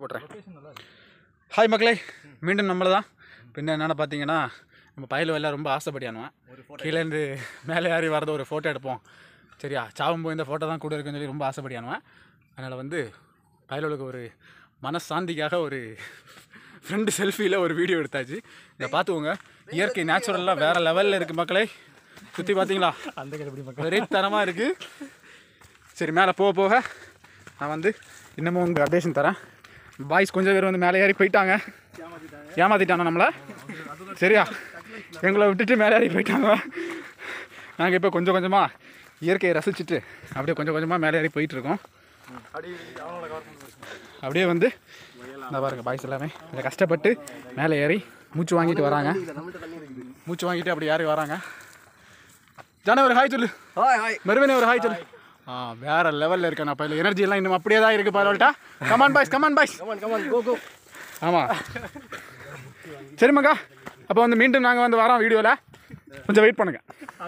போட்டுறேன் ஹாய் மக்களே மீண்டும் நம்மளை தான் பின்ன என்னென்னு பார்த்தீங்கன்னா நம்ம பயில் வெளில ரொம்ப ஆசைப்படியானுவேன் கீழேருந்து மேலே ஏறி வரது ஒரு ஃபோட்டோ எடுப்போம் சரியா சாவும் போய் இந்த ஃபோட்டோ தான் கூட இருக்குன்னு சொல்லி ரொம்ப ஆசைப்படியானுவேன் அதனால் வந்து பயலுக்கு ஒரு மனசாந்திக்காக ஒரு ஃப்ரெண்டு செல்ஃபியில் ஒரு வீடியோ எடுத்தாச்சு இதை பார்த்துக்கோங்க இயற்கை நேச்சுரல்லாம் வேறு லெவலில் இருக்குது மக்களை சுற்றி பார்த்தீங்களா அந்த கிளப்பி மக்கள் ஒரே தரமாக இருக்குது சரி மேலே போக போக நான் வந்து இன்னமும் உங்களுக்கு அப்டேஷன் தரேன் பாய்ஸ் கொஞ்சம் பேர் வந்து மேலே ஏறி போயிட்டாங்க ஏமாத்திட்டாங்க நம்மளை சரியா எங்களை விட்டுட்டு மேலே ஏறி போயிட்டாங்க நாங்கள் இப்போ கொஞ்சம் கொஞ்சமாக இயற்கையை ரசிச்சுட்டு அப்படியே கொஞ்சம் கொஞ்சமாக மேலே ஏறி போயிட்டுருக்கோம் அப்படியே வந்து இந்த பாருங்க பாய்ஸ் எல்லாமே கொஞ்சம் கஷ்டப்பட்டு மேலே ஏறி மூச்சு வாங்கிட்டு வராங்க மூச்சு வாங்கிட்டு அப்படி ஏறி வராங்க ஜானவர் ஹாய் சொல்லு ஹாய் ஹாய் மெருவினே ஒரு ஹாய் சொல்லு வேற லெவல்ல இருக்கேன் நான் பையில எனர்ஜி எல்லாம் இன்னும் அப்படியே தான் இருக்கு பரவாயில்ட்டா கமான் பாய்ஸ் கமான் பாய்ஸ் ஆமா கமான் கோ சரி அப்போ வந்து மீண்டும் நாங்கள் வந்து வரோம் வீடியோவில் கொஞ்சம் வெயிட் பண்ணுங்க